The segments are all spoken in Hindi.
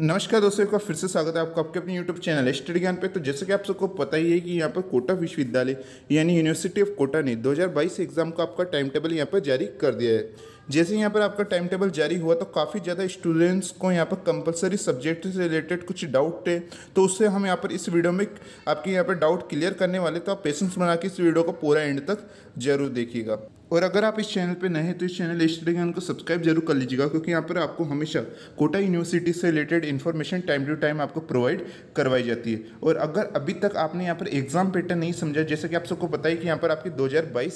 नमस्कार दोस्तों एक बार फिर से स्वागत है आपका आपके अपने यूट्यूब चैनल स्टडी ज्ञान पे तो जैसे कि आप सबको पता ही है कि यहाँ पर कोटा विश्वविद्यालय यानी यूनिवर्सिटी ऑफ कोटा ने 2022 एग्जाम का आपका टाइम टेबल यहाँ पर जारी कर दिया है जैसे यहाँ पर आपका टाइम टेबल जारी हुआ तो काफ़ी ज़्यादा स्टूडेंट्स को यहाँ पर कंपलसरी सब्जेक्ट से रिलेटेड कुछ डाउट थे तो उससे हम यहाँ पर इस वीडियो में आपके यहाँ पर डाउट क्लियर करने वाले तो आप पेशेंस बना के इस वीडियो को पूरा एंड तक जरूर देखिएगा और अगर आप इस चैनल पे नए हैं तो इस चैनल हिस्ट्रीगन को सब्सक्राइब जरूर कर लीजिएगा क्योंकि यहाँ पर आपको हमेशा कोटा यूनिवर्सिटी से related information time to time आपको प्रोवाइड करवाई जाती है और अगर अभी तक आपने यहाँ पर एग्जाम पैटर्न नहीं समझा जैसे कि आप सबको पता है कि यहाँ पर आपके दो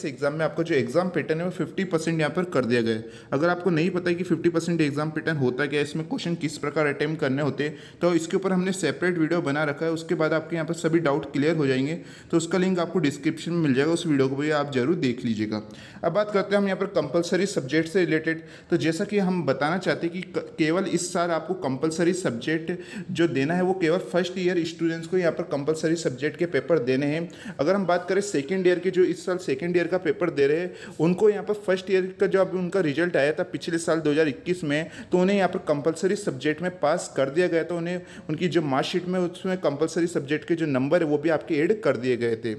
एग्जाम में आपका जो एग्जाम पैटर्न है वो फिफ्टी परसेंट यहाँ पर कर दिया गया है अगर आपको नहीं पता है कि फिफ्टी परसेंट एग्जाम पैटर्न होता क्या इसमें क्वेश्चन किस प्रकार अटैम्प्ट करने होते हैं तो इसके ऊपर हमने सेपरेट वीडियो बना रखा है उसके बाद आपके यहाँ पर सभी डाउट क्लियर हो जाएंगे तो उसका लिंक आपको डिस्क्रिप्शन में मिल जाएगा उस वीडियो को भी आप जरूर देख लीजिएगा अब बात करते हैं हम यहाँ पर कंपलसरी सब्जेक्ट से रिलेटेड तो जैसा कि हम बताना चाहते हैं कि केवल इस साल आपको कंपलसरी सब्जेक्ट जो देना है वो केवल फर्स्ट ईयर स्टूडेंट्स को यहाँ पर कंपलसरी सब्जेक्ट के पेपर देने हैं अगर हम बात करें सेकेंड ईयर के जो इस साल सेकेंड ईयर का पेपर दे रहे हैं उनको यहाँ पर फर्स्ट ईयर का जो अभी उनका रिजल्ट आया था पिछले साल दो में तो उन्हें यहाँ पर कंपलसरी सब्जेक्ट में पास कर दिया गया था उन्हें उनकी जो मार्कशीट में उसमें कंपलसरी सब्जेक्ट के जो नंबर है वो भी आपके एड कर दिए गए थे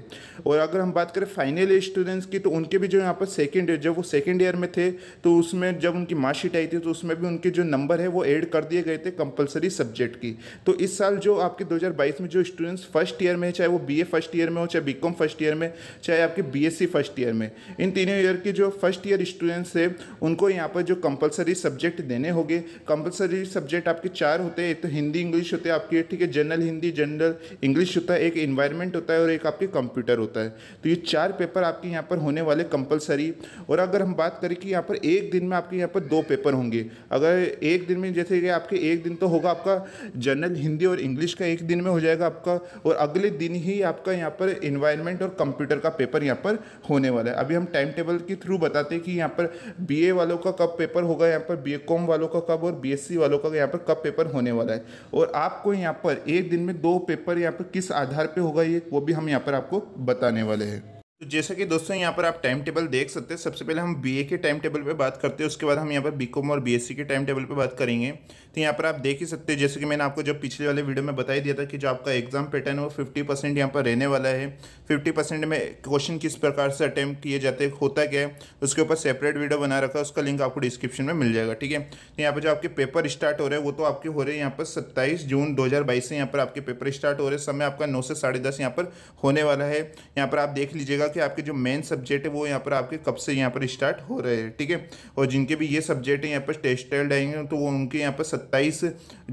और अगर हम बात करें फाइनल ईयर स्टूडेंट्स की तो उनके भी जो यहाँ पर सेकेंड ईयर जब वो सेकेंड ईयर में थे तो उसमें जब उनकी मार्कशीट आई थी तो उसमें भी उनके जो नंबर है वो ऐड कर दिए गए थे कंपलसरी सब्जेक्ट की तो इस साल जो आपके 2022 में जो स्टूडेंट्स फर्स्ट ईयर में चाहे वो बी फर्स्ट ईयर में हो चाहे बी फर्स्ट ईयर में चाहे आपके बी फर्स्ट ईयर में इन तीनों ईयर के जो फर्स्ट ईयर स्टूडेंट्स है उनको यहाँ पर जो कंपलसरी सब्जेक्ट देने होंगे कंपलसरी सब्जेक्ट आपके चार होते हैं एक तो हिंदी इंग्लिश होते हैं आपके ठीक है जनरल हिंदी जनरल इंग्लिश होता है एक इन्वायरमेंट होता है और एक आपके कंप्यूटर होता है तो ये चार पेपर आपके यहाँ पर होने वाले कंपलसरी तैयारी और अगर हम बात करें कि यहाँ पर एक दिन में आपके यहाँ पर दो पेपर होंगे अगर एक दिन में जैसे कि आपके एक दिन तो होगा आपका जनरल हिंदी और इंग्लिश का एक दिन में हो जाएगा आपका और अगले दिन ही आपका यहाँ पर इन्वायरमेंट और कंप्यूटर का पेपर यहाँ पर होने वाला है अभी हम टाइम टेबल के थ्रू बताते हैं कि यहाँ पर बी वालों का कब पेपर होगा यहाँ पर बी वालों का कब और बी वालों का यहाँ पर कब पेपर होने वाला है और आपको यहाँ पर एक दिन में दो पेपर यहाँ पर किस आधार पर होगा ये वो भी हम यहाँ पर आपको बताने वाले हैं तो जैसा कि दोस्तों यहाँ पर आप टाइम टेबल देख सकते हैं सबसे पहले हम बीए के टाइम टेबल पे बात करते हैं उसके बाद हम यहाँ पर बीकॉम और बीएससी के टाइम टेबल पे बात करेंगे तो यहाँ पर आप देख ही सकते हैं जैसे कि मैंने आपको जब पिछले वाले वीडियो में बताया दिया था कि जो आपका एग्जाम पैटर्न है वो फिफ्टी परसेंट यहाँ पर रहने वाला है फिफ्टी परसेंट में क्वेश्चन किस प्रकार से अटैम्प्ट किए जाते हैं होता क्या है उसके ऊपर सेपरेट वीडियो बना रखा है उसका लिंक आपको डिस्क्रिप्शन में मिल जाएगा ठीक है तो यहाँ पर जो आपके पेपर स्टार्ट हो रहे हैं वो तो आपके हो रहे हैं यहाँ पर सत्ताईस जून दो से यहाँ पर आपके पेपर स्टार्ट हो रहे समय आपका नौ से साढ़े यहाँ पर होने वाला है यहाँ पर आप देख लीजिएगा कि आपके जो मेन सब्जेक्ट है वो यहाँ पर आपके कब से यहाँ पर स्टार्ट हो रहे हैं ठीक है ठीके? और जिनके भी ये सब्जेक्ट हैं यहाँ पर टेक्सटाइल आएंगे तो वो उनके यहाँ पर सत्ताईस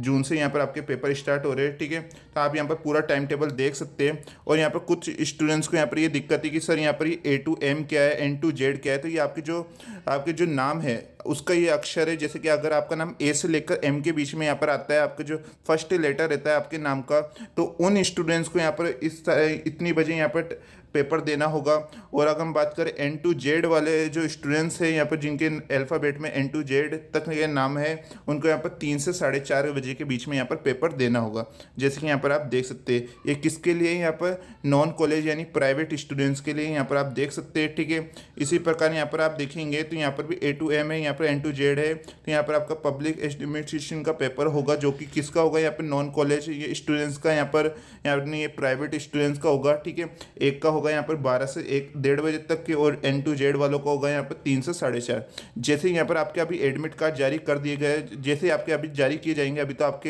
जून से यहाँ पर आपके पेपर स्टार्ट हो रहे हैं ठीक है ठीके? तो आप यहाँ पर पूरा टाइम टेबल देख सकते हैं और यहाँ पर कुछ स्टूडेंट्स को यहाँ पर ये यह दिक्कत है कि सर यहाँ पर ये ए टू एम क्या है एन टू जेड क्या है तो ये आपके जो आपके जो नाम है उसका ये अक्षर है जैसे कि अगर आपका नाम ए से लेकर एम के बीच में यहाँ पर आता है आपका जो फर्स्ट लेटर रहता है आपके नाम का तो उन स्टूडेंट्स को यहाँ पर इस इतनी बजे यहाँ पर पेपर देना होगा और अगर हम बात करें एन टू जेड वाले जो स्टूडेंट्स हैं यहाँ पर जिनके अल्फ़ाबेट में एन टू जेड तक ये नाम है उनको यहाँ पर तीन से साढ़े चार बजे के बीच में यहाँ पर पेपर देना होगा जैसे कि यहाँ पर आप देख सकते हैं ये किसके लिए यहाँ पर नॉन कॉलेज यानी प्राइवेट स्टूडेंट्स के लिए यहाँ पर आप देख सकते हैं ठीक है इसी प्रकार यहाँ पर आप देखेंगे तो यहाँ पर भी ए टू एम है यहाँ पर एन टू जेड है तो यहाँ पर आपका पब्लिक एडमिनिस्ट्रेशन का पेपर होगा जो कि किसका होगा यहाँ पर नॉन कॉलेज स्टूडेंट्स का यहाँ पर यहाँ पर प्राइवेट स्टूडेंट्स का होगा ठीक है एक का होगा होगा यहाँ पर बारह से एक डेढ़ बजे तक के और एन टू जेड वालों का होगा यहाँ पर तीन से साढ़े चार जैसे यहाँ पर आपके अभी एडमिट कार्ड जारी कर दिए गए जैसे आपके अभी जारी किए जाएंगे अभी तो आपके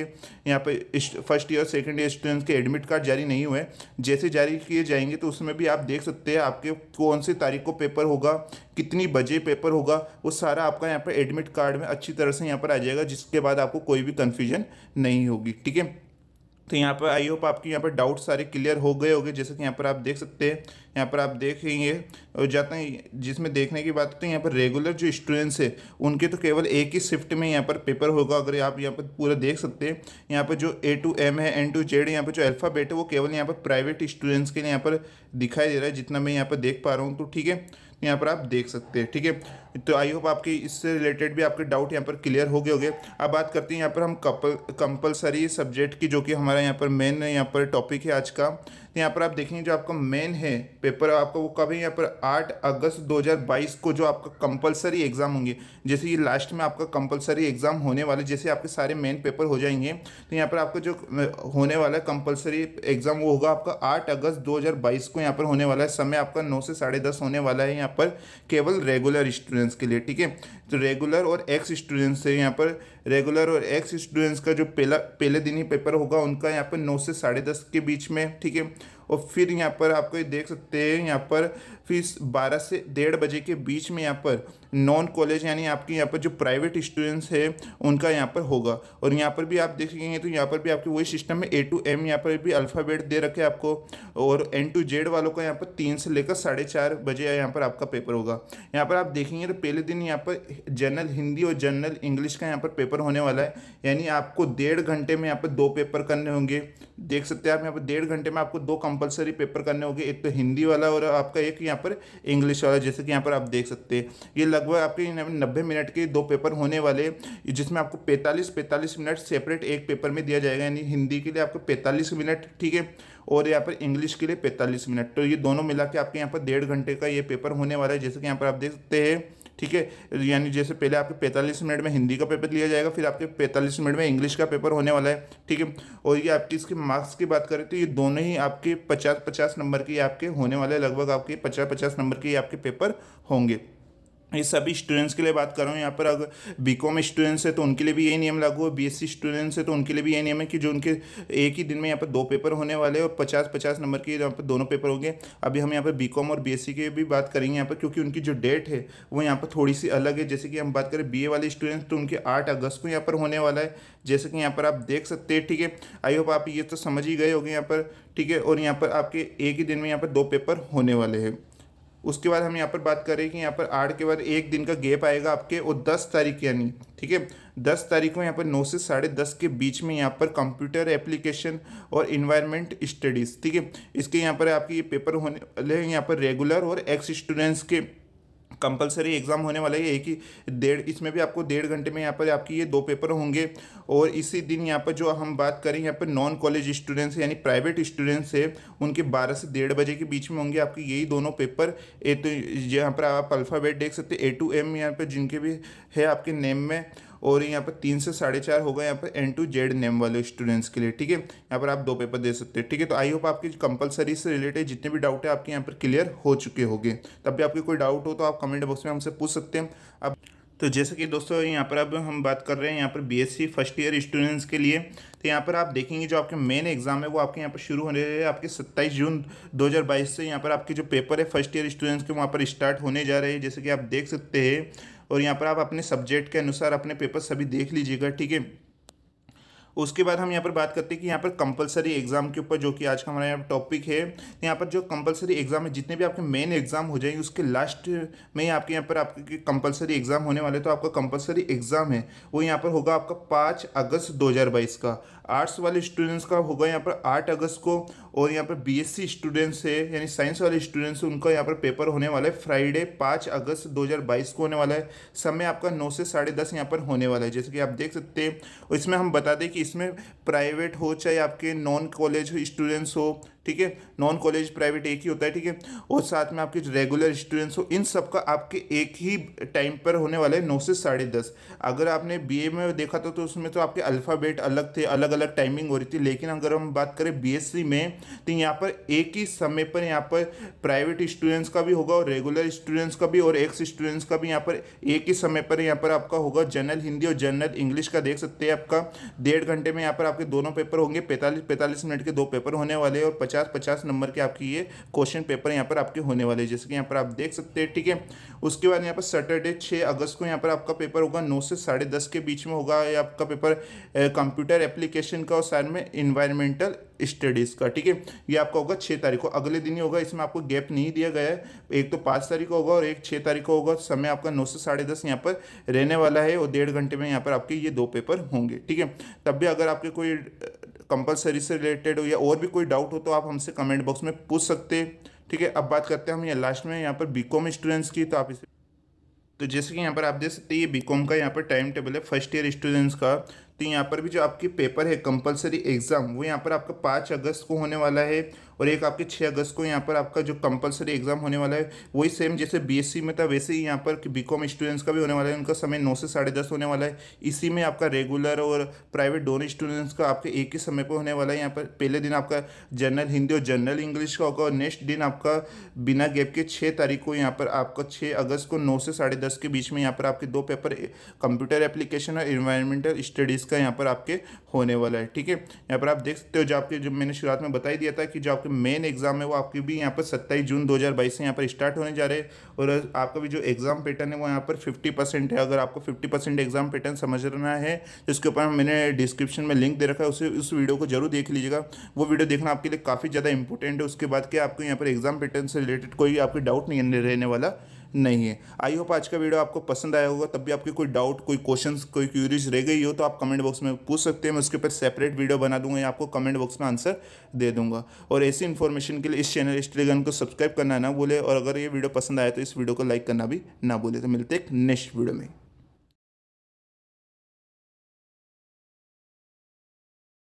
यहाँ पर first year second year students के एडमिट कार्ड जारी नहीं हुए जैसे जारी किए जाएंगे तो उसमें भी आप देख सकते हैं आपके कौन सी तारीख को पेपर होगा कितनी बजे पेपर होगा वो सारा आपका यहाँ पर एडमिट कार्ड में अच्छी तरह से यहाँ पर आ जाएगा जिसके बाद आपको कोई भी कन्फ्यूजन नहीं होगी ठीक है तो यहाँ पर आई होप आपके यहाँ पर डाउट सारे क्लियर हो गए होंगे जैसे कि यहाँ पर आप देख सकते हैं यहाँ पर आप देखेंगे और जाते हैं जिसमें देखने की बात तो यहाँ पर रेगुलर जो स्टूडेंट्स हैं उनके तो केवल एक ही शिफ्ट में यहाँ पर पेपर होगा अगर आप यहाँ पर पूरा देख सकते हैं यहाँ पर जो ए टू एम है एन टू जेड यहाँ पर जो अल्फ़ाबेट है वो केवल यहाँ पर प्राइवेट स्टूडेंट्स के लिए यहाँ पर दिखाई दे रहा है जितना मैं यहाँ पर देख पा रहा हूँ तो ठीक है यहाँ पर आप देख सकते हैं ठीक है तो आई होप आपकी इससे रिलेटेड भी आपके डाउट यहाँ पर क्लियर हो गए होंगे अब बात करते हैं यहाँ पर हम कपल कंपलसरी सब्जेक्ट की जो कि हमारा यहाँ पर मेन यहाँ पर टॉपिक है आज का तो यहाँ पर आप देखेंगे जो आपका मेन है पेपर आपका वो कब है यहाँ पर 8 अगस्त 2022 को जो आपका कंपलसरी एग्ज़ाम होंगे जैसे ये लास्ट में आपका कंपलसरी एग्ज़ाम होने वाले जैसे आपके सारे मेन पेपर हो जाएंगे तो यहाँ पर आपका जो होने वाला कंपलसरी एग्ज़ाम वो होगा आपका आठ अगस्त 2022 को यहाँ पर होने वाला है समय आपका नौ से साढ़े दस होने वाला है यहाँ पर केवल रेगुलर स्टूडेंट स्टूडेंट्स के लिए ठीक है तो रेगुलर और एक्स स्टूडेंट्स है यहाँ पर रेगुलर और एक्स स्टूडेंट्स का जो पहला पहले दिन ही पेपर होगा उनका यहाँ पर नौ से साढ़े दस के बीच में ठीक है और फिर यहाँ पर आपको ये देख सकते हैं यहाँ पर फिर बारह से डेढ़ बजे के बीच में यहाँ पर नॉन कॉलेज यानी आपके यहाँ पर जो प्राइवेट स्टूडेंट्स है उनका यहाँ पर होगा और यहाँ पर भी आप देखेंगे तो यहाँ पर भी आपके वही सिस्टम है ए टू एम यहाँ पर भी अल्फ़ाबेट दे रखे आपको और एन टू जेड वालों का यहाँ पर तीन से लेकर साढ़े चार बजे यहाँ पर आपका पेपर होगा यहाँ पर आप देखेंगे तो पहले दिन यहाँ पर जनरल हिंदी और जनरल इंग्लिश का यहाँ पर पेपर होने वाला है यानी आपको डेढ़ घंटे में यहाँ पर दो पेपर करने होंगे देख सकते हैं आप यहाँ पर डेढ़ घंटे में आपको दो कंपलसरी पेपर करने होंगे एक तो हिंदी वाला और आपका एक यहाँ पर इंग्लिश वाला जैसे कि यहाँ पर आप देख सकते हैं ये लगभग आपके नब्बे मिनट के दो पेपर होने वाले जिसमें आपको पैंतालीस पैंतालीस मिनट सेपरेट एक पेपर में दिया जाएगा यानी हिंदी के लिए आपको पैंतालीस मिनट ठीक है और यहाँ पर इंग्लिश के लिए पैंतालीस मिनट तो ये दोनों मिला के आपके यहाँ पर डेढ़ घंटे का ये पेपर होने वाला है जैसे कि यहाँ पर आप देख सकते हैं ठीक है यानी जैसे पहले आपके पैंतालीस मिनट में हिंदी का पेपर लिया जाएगा फिर आपके पैंतालीस मिनट में इंग्लिश का पेपर होने वाला है ठीक है और ये आपकी इसके मार्क्स की बात करें तो ये दोनों ही आपके पचास पचास नंबर के आपके होने वाले लगभग आपके पचास पचास नंबर के आपके पेपर होंगे ये सभी स्टूडेंट्स के लिए बात कर रहा हूँ यहाँ पर अगर बी कॉम स्टूडेंट्स है तो उनके लिए भी यही नियम लागू है बी एस सी स्टूडेंट्स है तो उनके लिए भी यही नियम है कि जो उनके एक ही दिन में यहाँ पर दो पेपर होने वाले हैं और पचास पचास नंबर के यहाँ पर दोनों पेपर होंगे अभी हम यहाँ पर बी कॉम और बी एस सी की भी बात करेंगे यहाँ पर क्योंकि उनकी जो डेट है वो यहाँ पर थोड़ी सी अलग है जैसे कि हम बात करें बी ए वाले स्टूडेंट्स तो उनके आठ अगस्त को यहाँ पर होने वाला है जैसे कि यहाँ पर आप देख सकते हैं ठीक है आई होप आप ये तो समझ ही गए होंगे यहाँ पर ठीक है और यहाँ पर आपके एक ही दिन में यहाँ पर दो पेपर होने वाले हैं उसके बाद हम यहाँ पर बात करें कि यहाँ पर आठ के बाद एक दिन का गैप आएगा आपके और दस तारीख यानी ठीक है दस तारीख को यहाँ पर नौ से साढ़े दस के बीच में यहाँ पर कंप्यूटर एप्लीकेशन और इन्वायरमेंट स्टडीज़ ठीक है इसके यहाँ पर आपके ये पेपर होने वाले हैं यहाँ पर रेगुलर और एक्स स्टूडेंट्स के कंपलसरी एग्ज़ाम होने वाला है एक ही डेढ़ इसमें भी आपको डेढ़ घंटे में यहाँ पर आपकी ये दो पेपर होंगे और इसी दिन यहाँ पर जो हम बात करें यहाँ पर नॉन कॉलेज स्टूडेंट्स यानी प्राइवेट स्टूडेंट्स है उनके बारह से डेढ़ बजे के बीच में होंगे आपके यही दोनों पेपर ए तो यहाँ पर आप अल्फ़ाबेट देख सकते ए टू एम यहाँ पर जिनके भी है आपके नेम में और यहाँ पर तीन से साढ़े चार होगा यहाँ पर एन टू जेड नेम वाले स्टूडेंट्स के लिए ठीक है यहाँ पर आप दो पेपर दे सकते हैं ठीक है तो आई होप आपकी कंपलसरी से रिलेटेड जितने भी डाउट है आपके यहाँ पर क्लियर हो चुके होंगे तब भी आपके कोई डाउट हो तो आप कमेंट बॉक्स में हमसे पूछ सकते हैं आप तो जैसे कि दोस्तों यहाँ पर अब हम बात कर रहे हैं यहाँ पर बीएससी फर्स्ट ईयर स्टूडेंट्स के लिए तो यहाँ पर आप देखेंगे जो आपके मेन एग्जाम है वो आपके यहाँ पर शुरू होने रहे हैं आपके 27 जून 2022 से यहाँ पर आपके जो पेपर है फर्स्ट ईयर स्टूडेंट्स के वहाँ पर स्टार्ट होने जा रहे हैं जैसे कि आप देख सकते हैं और यहाँ पर आप अपने सब्जेक्ट के अनुसार अपने पेपर सभी देख लीजिएगा ठीक है उसके बाद हम यहाँ पर बात करते हैं कि यहाँ पर कंपलसरी एग्जाम के ऊपर जो कि आज का हमारा यहाँ टॉपिक है यहाँ पर जो कंपलसरी एग्जाम है जितने भी आपके मेन एग्जाम हो जाएंगे उसके लास्ट में ही आपके यहाँ पर आपके कंपलसरी एग्जाम होने वाले तो आपका कंपलसरी एग्जाम है वो यहाँ पर होगा आपका पाँच अगस्त दो का आर्ट्स वाले स्टूडेंट्स का होगा यहाँ पर आठ अगस्त को और यहाँ पर बीएससी स्टूडेंट्स है यानी साइंस वाले स्टूडेंट्स उनका यहाँ पर पेपर होने वाला है फ्राइडे पाँच अगस्त 2022 को होने वाला है समय आपका नौ से साढ़े दस यहाँ पर होने वाला है जैसे कि आप देख सकते हैं इसमें हम बता दें कि इसमें प्राइवेट हो चाहे आपके नॉन कॉलेज स्टूडेंट्स हो ठीक है नॉन कॉलेज प्राइवेट एक ही होता है ठीक है और साथ में आपके जो रेगुलर स्टूडेंट्स हो इन सब का आपके एक ही टाइम पर होने वाला है नौ से साढ़े दस अगर आपने बीए में देखा था तो उसमें तो आपके अल्फ़ाबेट अलग थे अलग अलग टाइमिंग हो रही थी लेकिन अगर हम बात करें बीएससी में तो यहाँ पर एक ही समय पर यहाँ पर प्राइवेट स्टूडेंट्स का भी होगा और रेगुलर स्टूडेंट्स का भी और एक्स स्टूडेंट्स का भी यहाँ पर एक ही समय पर यहाँ पर आपका होगा जनरल हिंदी और जनरल इंग्लिश का देख सकते हैं आपका डेढ़ घंटे में यहाँ पर आपके दोनों पेपर होंगे पैंतालीस पैंतालीस मिनट के दो पेपर होने वाले और पचास पचास नंबर के आपकी ये क्वेश्चन पेपर यहाँ पर आपके होने वाले जैसे कि यहाँ पर आप देख सकते हैं ठीक है उसके बाद यहाँ पर सैटरडे छः अगस्त को यहाँ पर आपका पेपर होगा नौ से साढ़े दस के बीच में होगा ये आपका पेपर कंप्यूटर एप्लीकेशन का और साइड में इन्वायरमेंटल स्टडीज़ का ठीक है ये आपका होगा छः तारीख को अगले दिन ही होगा इसमें आपको गैप नहीं दिया गया है एक तो पाँच तारीख को होगा और एक छः तारीख को होगा समय आपका नौ से साढ़े दस यहाँ पर रहने वाला है और डेढ़ घंटे में यहाँ पर आपके ये दो पेपर होंगे ठीक है तब भी अगर आपके कोई कंपलसरी से रिलेटेड हो या और भी कोई डाउट हो तो आप हमसे कमेंट बॉक्स में पूछ सकते ठीक है अब बात करते हैं हम ये लास्ट में यहाँ पर बी कॉम स्टूडेंट्स की तो आप इसे तो जैसे कि यहाँ पर आप देख सकते हैं ये कॉम का यहाँ पर टाइम टेबल है फर्स्ट ईयर स्टूडेंट्स का तो यहाँ पर भी जो आपकी पेपर है कंपलसरी एग्ज़ाम वो यहाँ पर आपका पाँच अगस्त को होने वाला है और एक आपके छः अगस्त को यहाँ पर आपका जो कंपलसरी एग्जाम होने वाला है वही सेम जैसे बीएससी में था वैसे ही यहाँ पर बीकॉम स्टूडेंट्स का भी होने वाला है उनका समय नौ से साढ़े दस होने वाला है इसी में आपका रेगुलर और प्राइवेट दोनों स्टूडेंट्स का आपके एक ही समय पर होने वाला है यहाँ पर पहले दिन आपका जनरल हिंदी और जनरल इंग्लिश का होगा और नेक्स्ट दिन आपका बिना गैप के छः तारीख को यहाँ पर आपका छः अगस्त को नौ से साढ़े दस के बीच में यहाँ पर आपके दो पेपर कंप्यूटर एप्लीकेशन और इन्वायरमेंटल स्टडीज़ का यहाँ पर आपके होने वाला है ठीक है यहाँ पर आप देख सकते हो जो आपके जो मैंने शुरुआत में बताई दिया था कि जो आपके मेन एग्जाम है वो आपकी भी यहाँ पर सत्ताईस जून 2022 से यहाँ पर स्टार्ट होने जा रहे हैं और आपका भी जो एग्जाम पैटर्न है वो यहाँ पर 50 परसेंट है अगर आपको 50 परसेंट एग्जाम पैटर्न समझना है जिसके तो ऊपर मैंने डिस्क्रिप्शन में लिंक दे रखा है उसे उस वीडियो को जरूर देख लीजिएगा वो वीडियो देखना आपके लिए काफ़ी ज़्यादा इंपॉर्टेंट है उसके बाद क्या आपको यहाँ पर एग्जाम पैटर्न से रिलेटेड कोई आपकी डाउट नहीं रहने वाला नहीं है आई होप आज का वीडियो आपको पसंद आया होगा तब भी आपकी कोई डाउट कोई क्वेश्चन कोई क्यूरीज रह गई हो तो आप कमेंट बॉक्स में पूछ सकते हैं मैं उसके ऊपर सेपरेट वीडियो बना दूंगा या आपको कमेंट बॉक्स में आंसर दे दूंगा और ऐसी इन्फॉर्मेशन के लिए इस चैनल इस टेलीग्राम को सब्सक्राइब करना ना भूले और अगर ये वीडियो पसंद आया तो इस वीडियो को लाइक करना भी ना भूले तो मिलते एक नेक्स्ट वीडियो में